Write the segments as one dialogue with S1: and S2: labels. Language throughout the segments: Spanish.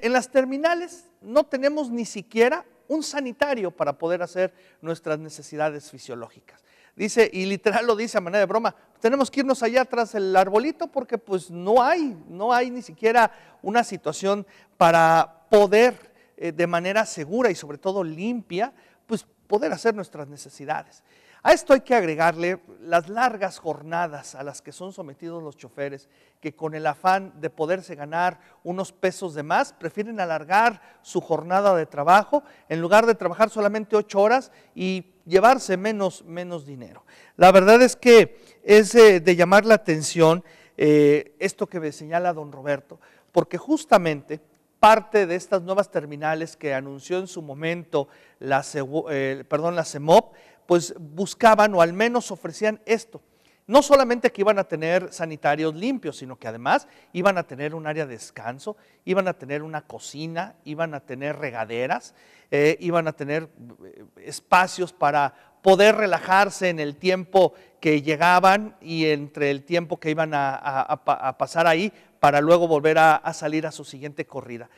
S1: En las terminales no tenemos ni siquiera un sanitario para poder hacer nuestras necesidades fisiológicas. Dice, y literal lo dice a manera de broma, tenemos que irnos allá atrás el arbolito porque pues no hay, no hay ni siquiera una situación para poder eh, de manera segura y sobre todo limpia, pues poder hacer nuestras necesidades. A esto hay que agregarle las largas jornadas a las que son sometidos los choferes, que con el afán de poderse ganar unos pesos de más, prefieren alargar su jornada de trabajo en lugar de trabajar solamente ocho horas y llevarse menos, menos dinero. La verdad es que es eh, de llamar la atención eh, esto que me señala don Roberto, porque justamente parte de estas nuevas terminales que anunció en su momento la, eh, perdón, la CEMOP, pues buscaban o al menos ofrecían esto. No solamente que iban a tener sanitarios limpios, sino que además iban a tener un área de descanso, iban a tener una cocina, iban a tener regaderas, eh, iban a tener eh, espacios para poder relajarse en el tiempo que llegaban y entre el tiempo que iban a, pasar ahí para luego volver a, a salir a su siguiente corrida.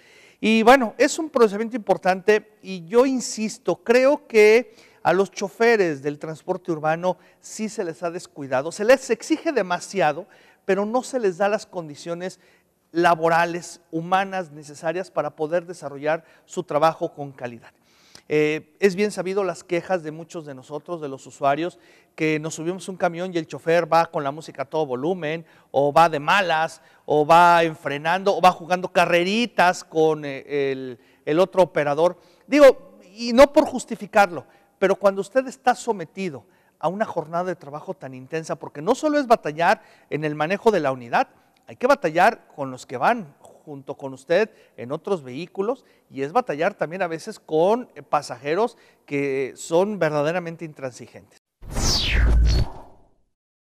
S1: Y bueno, es un procedimiento importante y yo insisto, creo que a los choferes del transporte urbano sí se les ha descuidado, se les exige demasiado, pero no se les da las condiciones laborales, humanas necesarias para poder desarrollar su trabajo con calidad. Eh, es bien sabido las quejas de muchos de nosotros, de los usuarios, que nos subimos un camión y el chofer va con la música a todo volumen, o va de malas, o va enfrenando, o va jugando carreritas con eh, el, el otro operador. Digo, y no por justificarlo, pero cuando usted está sometido a una jornada de trabajo tan intensa, porque no solo es batallar en el manejo de la unidad, hay que batallar con los que van junto con usted en otros vehículos y es batallar también a veces con pasajeros que son verdaderamente intransigentes.